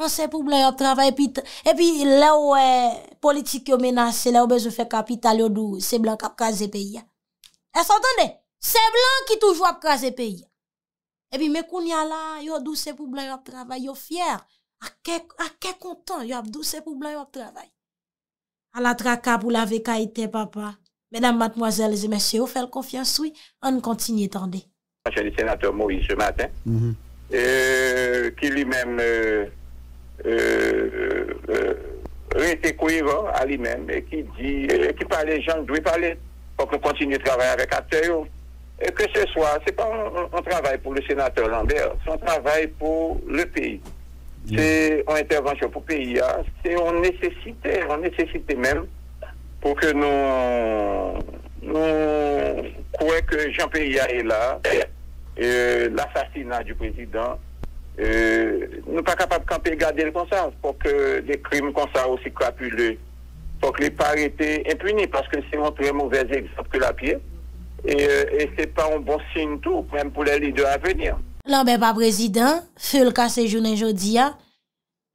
an se pou blan yo travay, epi le ou politik yo menase, le ou bezou fè kapital, yo dou se blan kap kaze peyi, es antande, se blan ki toujwa kaze peyi, epi me koun ya la, yo dou se pou blan yo travay, yo fyer, A ke kontan yo abdou se pou blan yo ap travay. A la traka pou la veka ite papa. Menam matmoazel, les emensye yo, fel konfiansou, an kontinye tende. A chen di senatèr Moïse se maten, ki li menm, rete kouyvan a li menm, ki pale jan, dwe pale, pou kon kontinye travay avèk atè yo. E ke se swa, se pa an travay pou le senatèr landèr, se an travay pou le peyi. c'est une intervention pour le hein. C'est une nécessité, une nécessité même, pour que nous, nous croyons que Jean Péria est là. L'assassinat du président, nous ne pas capables de camper garder le ça, pour que des crimes comme ça aussi crapuleux, pour que les parités impunis, parce que c'est un très mauvais exemple que la pierre. Et, euh, et ce n'est pas un bon signe tout, même pour les leaders à venir. Lambert pa prezident, fèl kase jounen jodi ya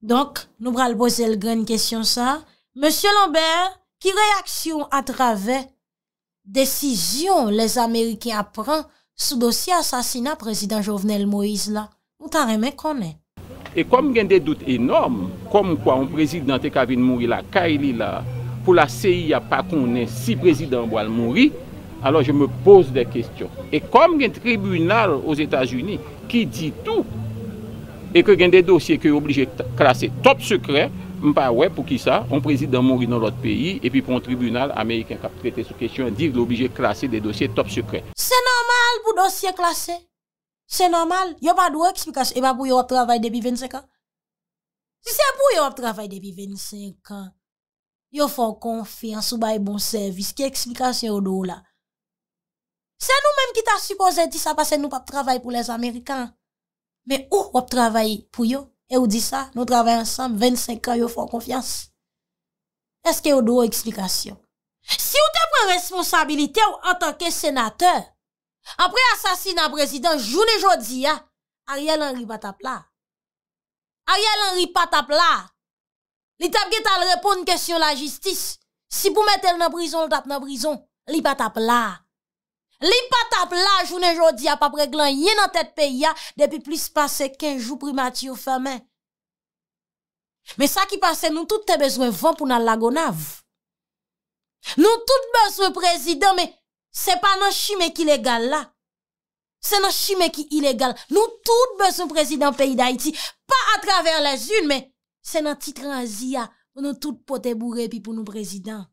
Donk, nou pral pose l gren kèsyon sa Monsiou Lambert, ki reaksyon atrave Desisyon les Amerikè apren Sou dosi asasina prezident Jovenel Moïse la Mouta remè konen E kom gen de dout enom Kom kwa un prezident e kavin mouri la Ka ili la Pou la CI ya pa konen Si prezident mou al mouri Alo je me pose de kestyon E kom gen tribunal os Etat-Unis Ki di tou, e ke gen de dosye ke yo oblije klasè top sekre, mpa wè pou ki sa, on prezide dan mori nan lot peyi, e pi pou an tribunal, Amerikan kap trete sou kèsyon, dir l'oblije klasè de dosye top sekre. Se normal pou dosye klasè? Se normal? Yo pa dou eksplikasyon? E ba pou yo ap travay depi 25 an? Si se pou yo ap travay depi 25 an, yo fon konfiyans, sou bay bon servis, ke eksplikasyon yo dou la? Se nou menm ki ta supose di sa pa se nou pa ptravaye pou les Amerikan, me ou wop travaye pou yo, e ou di sa, nou travaye ansam, 25 an yo fwa konfians. Eske yo dou eksplikasyon. Si ou te pren responsabilite ou an tanke senateur, an pre-assasinan prezident, jouni jodi ya, a riel an ri pa tapla. A riel an ri pa tapla. Li tap get al repon n kesyon la jistis. Si pou met el nan brison, l tap nan brison, li pa tapla. Li pat ap la, jounen jodi ap ap reglan, yen an tèt pe ya, depi plis pase kenjou primati ou femen. Men sa ki pase, nou tout te bezwen van pou nan lagonav. Nou tout bezwen prezident, men se pa nan chimek ilegal la. Se nan chimek ilegal. Nou tout bezwen prezident peyi da iti. Pa atraver la zune, men se nan titran azia. Ou nou tout pote bourre pi pou nou prezident.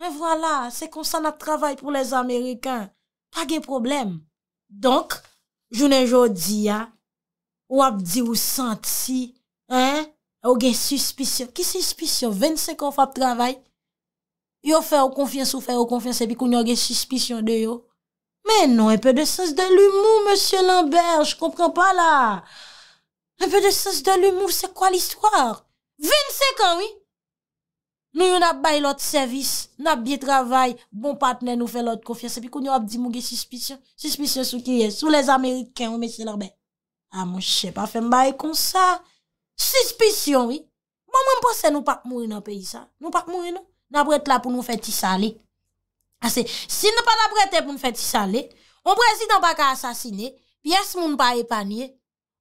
Men wala, se konsan la travay pou les Amerikan. Pa gen problem. Donk, jounen jodi ya, ou ap di ou santi, ou gen suspisyon. Ki suspisyon? 25 an ou ap travay? Yo fè ou konfiyans ou fè ou konfiyans epi koun yo gen suspisyon de yo? Men non, epe de sens de l'humour, Monsie Lambert, j kompran pa la. Epe de sens de l'humour, se kwa l'histoire? 25 an ou i? Nou yon ap bay lot servis, nap biye travay, bon patnen nou fe lot kofye, se pi kon yon ap di mou ge sispisyon, sispisyon sou ki ye, sou les Ameriken ou mesye lorbe. A moun che pa fe mbay kon sa, sispisyon yi, moun mwen mpose nou pak mou yon an peyi sa, nou pak mou yon an, nabret la pou nou fe ti sali. Ase, si nou pa nabret la pou nou fe ti sali, on prezident bak a asasine, pi es moun pa e panye.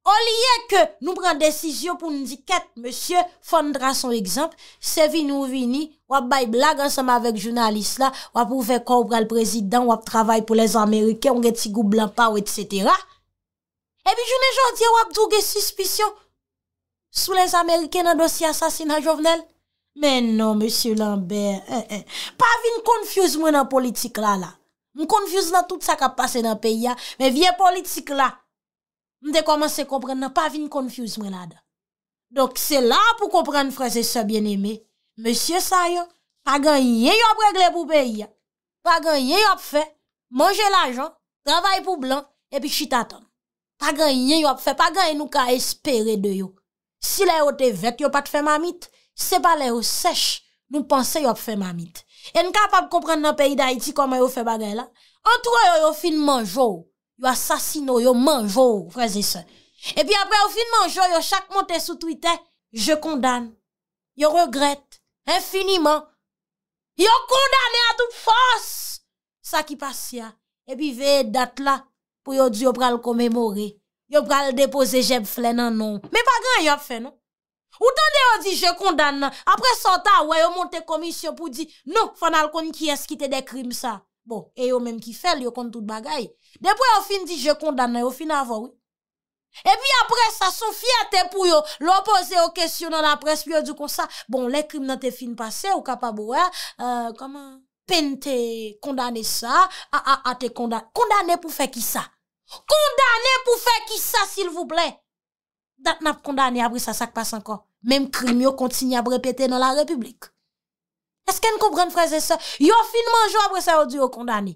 O liye ke nou pran desisyon pou ndiket, monsye fondra son ekzamp, sevi nou vini, wap bay blag ansama vek jounalist la, wap ouvek kor pra l prezident, wap travay pou les Amerike, onge ti gou blan pa ou etc. Ebi jounen joun diye wap doug e suspisyon sou les Amerike nan dosi asasina jovenel? Men non, monsye Lambert. Pa vi n konfuz mwen nan politik la la. M konfuz nan tout sa kap pase nan peya, men viye politik la. Mde komanse kompren nan pa vin konfuse mwen adan. Donk se la pou kompren freze se bien eme, Monsie sa yo, Pagan ye yop regle pou beyi ya. Pagan ye yop fe, Manje la jan, Gravay pou blan, Epi chita ton. Pagan ye yop fe, Pagan enou ka espere de yo. Si le yo te vet, Yo pat fe mamit, Se ba le yo sech, Nou panse yop fe mamit. En kapap kompren nan peyi da iti, Koman yo fe bagay la, Antro yo yo fin manjou, yo asasino, yo manjou, freze se. E pi apre ou fin manjou, yo chak monte sou Twitter, je kondan, yo regret, infiniman, yo kondan e atou fos, sa ki pasya. E pi veye dat la, pou yo di yo pral komemore, yo pral depose jeb fle nan nou. Me pa gran yo fe nou. Ou tan de yo di je kondan nan, apre sa ta, yo monte komisyon pou di, nou, fana l kon ki eskite de krim sa. Bon, e yo menm ki fèl, yo kont tout bagay. Depwè yo fin di, je kondanè, yo fin avon. E pi apre sa, son fiyate pou yo, lò pose yo kesyon nan apres, pi yo di kon sa, bon, le krim nan te fin pase, yo kapabouè, pen te kondanè sa, a te kondanè, kondanè pou fè ki sa, kondanè pou fè ki sa, s'il vous plè. Dat nan kondanè, apre sa sak pas ankon. Menm krim yo kontinye apre pète nan la republik. Esken koubren freze se, yo fin manjou apre se yo di yo kondani.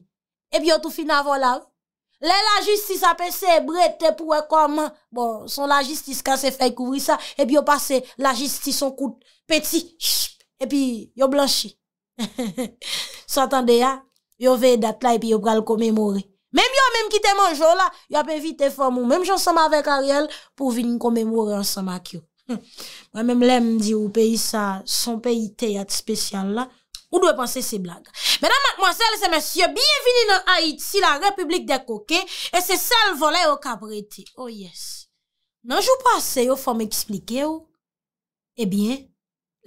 Epi yo tou fin avon la ou. Le la justis apese e brete pou e koman, bon, son la justis kase fe kouvri sa, epi yo pase la justis on koute peti, shp, epi yo blanshi. Se atande ya, yo ve dat la epi yo bral komemore. Mem yo, mem ki te manjou la, yo ap evite fomou, mem jonsama avek Ariel pou vin komemore ansama ki yo. Hmm. Mwen mèm lèm di ou peyi sa Son peyi te yat spesyal la Ou dwe panse se blaga Menan mwen sel se mensye Bienvini nan Haiti la Republik de Koke E se sel vole yo kabreti Oh yes Nan jou panse yo fòm eksplike yo Ebyen eh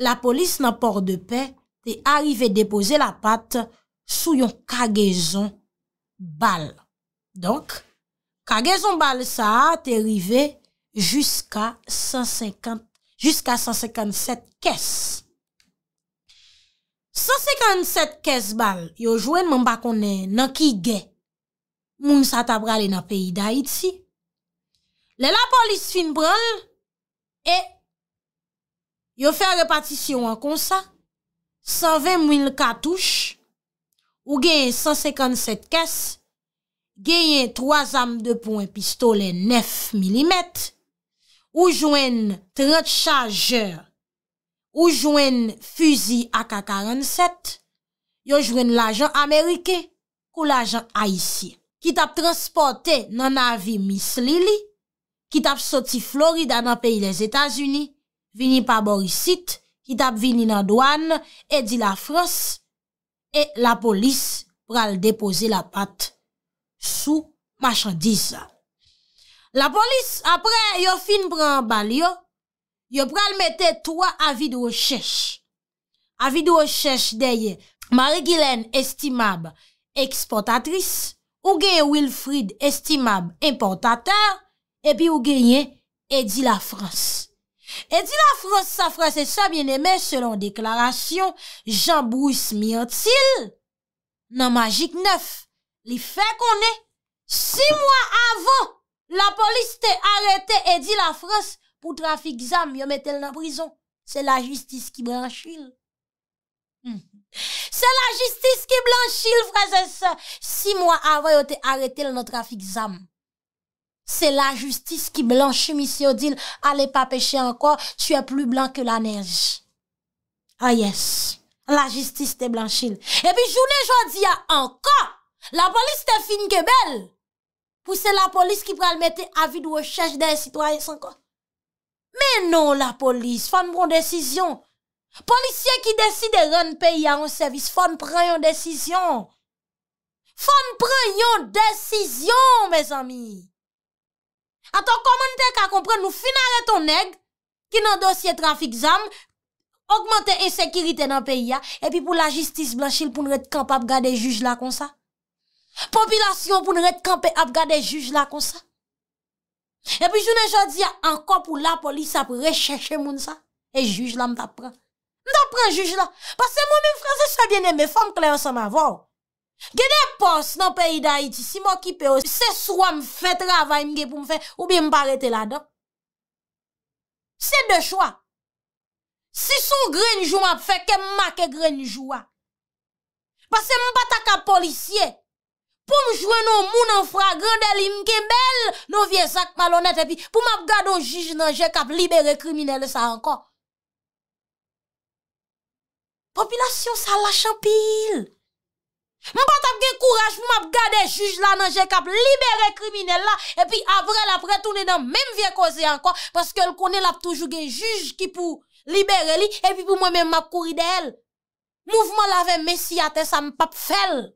La polis nan port de pe Te arrive depose la pat Sou yon kagezon Bal Donk kagezon bal sa Te rive E Juska 157 kes. 157 kes bal yo jwen mamba konen nanki gen. Moun sa tabralen apayi da iti. Le la polis fin brol. E yo fe repatisyon an konsa. 120 moun katouche. Ou gen 157 kes. Gen 3 am 2 poun pistole 9 milimetre. ou jwen trot chargeur, ou jwen fuzi AK-47, yo jwen l'ajan Amerike, kou l'ajan Aisyen. Ki tap transporte nan avi Miss Lily, ki tap soti Florida nan peyi les Etats-Unis, vini pa borisit, ki tap vini nan douane, edi la fros, e la polis pral depoze la pat sou machandisa. La polis apre yo fin pran bal yo, yo pral mette 3 avid wos chèche. Avid wos chèche deye, Marie Guilaine estimab eksportatris, ou gen Wilfrid estimab importatèr, epi ou gen Edi Lafrance. Edi Lafrance sa frasè sa bienemè selon deklarasyon Jean-Bruce Myantil, nan magik 9, li fè konè 6 mwa avon. La polis te arete e di la fras pou trafik zam yo metel nan prizon. Se la justis ki blanchil. Hmm. Se la justis ki blanchil, frases. Si mwa avay yo te arete l nan trafik zam. Se la justis ki blanchil, misi odil. Ale pa peche anko, suye plu blan ke la nej. Ah yes, la justis te blanchil. E pi jounen jodi anko, la polis te finke bel. Ou se la polis ki pral mette avi dwe chèche den sitwanyan san kote? Menon la polis, fèm pran desisyon. Polisye ki deside renn peya an servis, fèm pran yon desisyon. Fèm pran yon desisyon, mèz amy. Aton, koman te ka kompre, nou finare ton neg, ki nan dosye trafik zanm, augmente ensekirite nan peya, epi pou la jistis blanchil pou nou ete kapap gade juj la kon sa. Popilasyon pou nou ret kampe ap gade juj la kon sa. E pi jounen jodi ya anko pou la polisa pou recheche moun sa. E juj la mta pran. Mta pran juj la. Pase moun mwen franse se bieneme fom kle ansan ma vò. Gede pos nan peyi da iti si mò kipe yo se soua mwen fet ravay mwen ge pou mwen fe ou bi mwen parete la do. Se de chwa. Si sou grenjou ap fe ke mwa ke grenjou a. Pase moun bataka polisye. pou m jwè nou moun an fwagran deli m ke bel, nou vye sak malonet, epi pou m ap gade ou juj nan jè kap libere kriminele sa anko. Popilasyon sa la chanpil. M pat ap gen kouraj pou m ap gade juj lan nan jè kap libere kriminele la, epi avre la prè toune nan mèm vye koze anko, paske l konen la pou toujou gen juj ki pou libere li, epi pou mèm ap kouri del. Mouvment la vèm mesi ate sa m pap fel.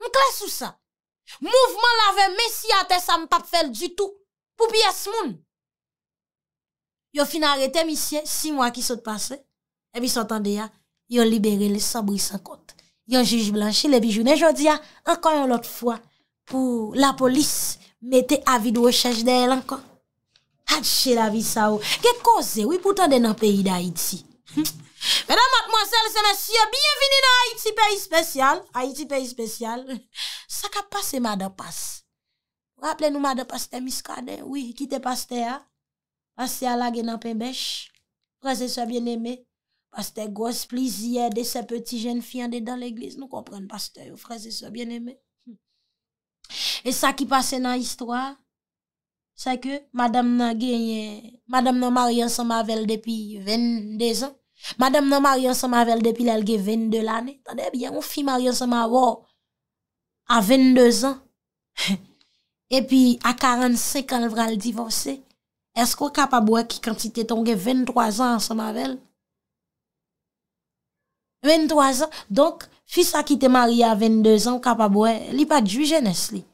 Mkles ou sa? Mouvman lave mesi ate sa mpap fel du tout. Pou biye smoun. Yo finare temisye, 6 mwa ki sot pase. Ebi sotande ya, yo libere le sabri san kote. Yo juj blanchi le bijoune. Yo diya, ankan yon lot fwa, pou la polis, mete avid wechaj den el ankon. Adche la vi sa ou. Ge koze, wipoutande nan peyi da iti. Hm? Mesdames, mademoiselles et messieurs, bienvenue dans Haïti pays spécial. Haïti pays spécial. Ça qu'a passé madame passe. Rappelez-nous madame pasteur Miskade, oui, qui était pasteur hein? Pasteur la pembèche. Frères et bien aimé. pasteur grosse plaisir de ces petits jeunes filles dans l'église, nous comprenons pasteur, frères et bien aimé. Et ça qui passe dans l'histoire, c'est que madame n'a gagné, madame n'a marié ensemble avec depuis 22 ans. Madame nan marye an sa mavel depil elge 22 l ane. Tadeb, yon fi marye an sa mavel a 22 an. E pi a 45 an vral divose. Esko kapabwe ki kantite tonge 23 an sa mavel? 23 an. Donk, fis a kite marye a 22 an kapabwe, li pat juje nes li.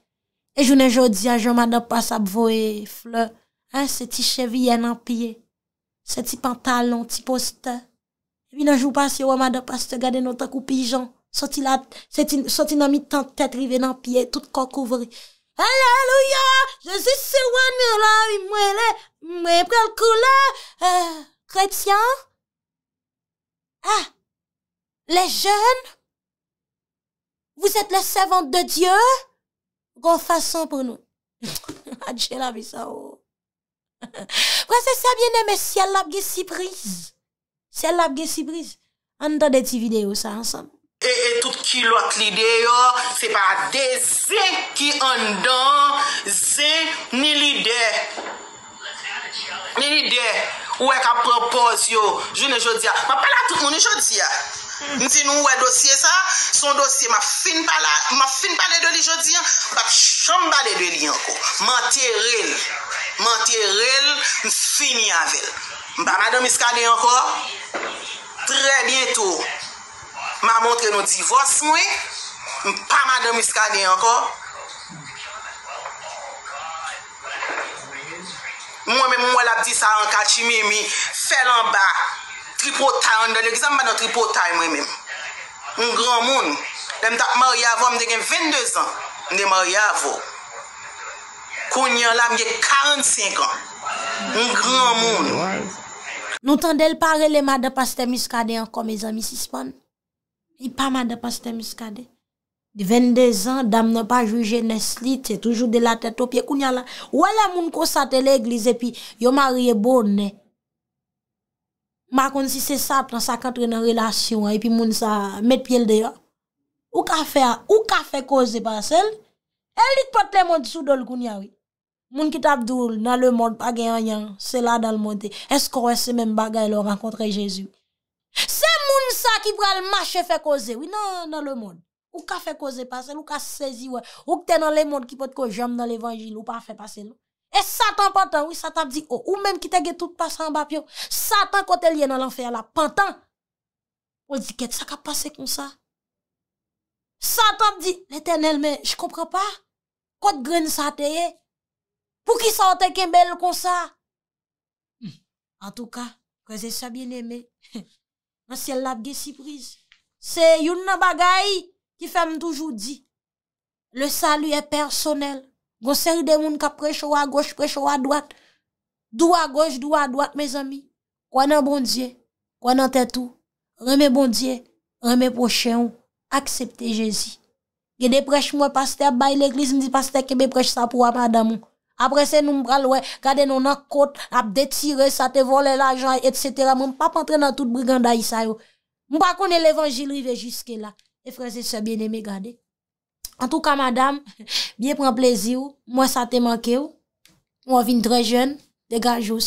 E jounen jodi a jomadop pas ap voe fle. Se ti chevi en an piye. Se ti pantalon, ti poste. Une an passé, pase yo wama de paste gade nou takou pigeon. Sorti la, sorti nan mi tan tête rive nan pied, tout kò kouvri. Aleluya, Alléluia, se wane la, il le, mwen prel le cou Euh, chrétien? Ah, les jeunes? Vous êtes les servantes de Dieu? Gon façon pour nous. Adieu la vie ça, oh. Prese ça bien aimé ciel la bgi si Se lap gen Sibris, an dan de ti video sa ansan. E e tout ki lot li de yo, se pa de zin ki an dan, zin ni li de. Ni li de, ou e ka propos yo, jounen jodia. Ma pala tout mounen jodia. Ndi nou ou e dosye sa, son dosye ma fin pala, ma fin pala de li jodia. Bak chamba de li an ko, man teril. Mante rel, m fini avel. M ba madon miskade anko? Tre bientou. Ma montre nou divos mwe? M pa madon miskade anko? Mwen men mwen wè la pdi sa anka chimi mi, fel anba, tripotay an de le, gizan m badan tripotay mwen men. M gran moun, dem tap maryavon m de gen 22 an, m de maryavon. Kounyan la mwenye 45 an. Mwenye gran moun. Nou tan del parele ma da paste miskade an kom e zami sispon. Ni pa ma da paste miskade. Di 22 an dam nan pa juje neslit. Toujou de la tete opye kounyan la. Ou ala moun kousate le eglise pi yo mariye bonne. Ma kon si se sap nan sa katre nan relasyon. E pi moun sa met pyele de yo. Ou ka fe a? Ou ka fe kose pa sel? Elik pot le moun sou dol kounyan wik. Moun ki tabdoul nan le moun pa gen anyan, se la dan le moun te, esko wè se mèm bagay lò renkontre Jésus. Se moun sa ki pral mache fè koze, wè nan le moun, ou ka fè koze pasel, ou ka sezi wè, ou kte nan le moun ki pot ko jom nan l'Evangil, ou pa fè pasel. E satan patan, wè satan di, oh, ou mèm ki te gen tout pasan bapyon, satan kote liè nan l'anfer la, patan, wè di ket sa ka pase kon sa. Satan di, l'Eternel men, j kompre pa, kote gren sa teye, Pour qui ça a qu'un belle comme ça? Hmm. En tout cas, que ça bien aimé. Dans ciel là, surprise. C'est une bagaille qui fait toujours dit. Le salut est personnel. Gon série de moun qui prêche à gauche, prêche à droite. Droit à gauche, droit à droite, mes amis. Quoi nan bon Dieu, quoi nan tête tout. Remets bon Dieu, remets prochain acceptez Jésus. des prêche moi pasteur bail l'église me dit pasteur que prêche ça pour madame. Après, c'est nous bral, ouais, gardez nous dans côte, a détirer. ça te vole l'argent, etc. Mon pas entrer dans toute brigandage, ça, yo. pas est l'évangile rivé jusque là. Et frères et sœurs bien aimé, gardez. En tout cas, madame, bien prend plaisir, moi, ça te manqué, moi, vine très jeune, dégagez-vous,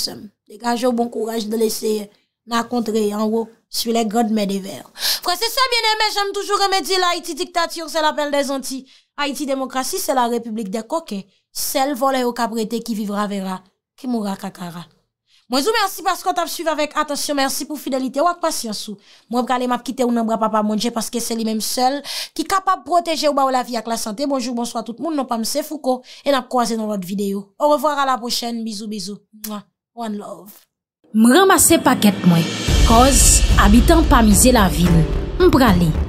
dégagez-vous bon courage de laisser, n'a contre, en haut, sur les grandes mers des verts. Frères et sœurs bien-aimés, j'aime toujours remédier haïti dictature, c'est l'appel des Antilles. Haïti démocratie, c'est la république des coquins. Sel vole ou ka prete ki vivra vera Ki mura kakara Mwen zo mersi paskot ap suive avèk Atensyon mersi pou fidelite wak pasyansou Mwen brale map kite ou nan mbra papa mwen je Paske se li menm sel Ki kapap proteje ou ba ou la vi ak la sante Bonjour, bonsoit tout moun, nan pa mse fouko En ap kwaze nan lot videyo Au revoir, ala pochen, bizou, bizou One love Mwen ramase paket mwen Koz, abitan pa mize la vil Mbrale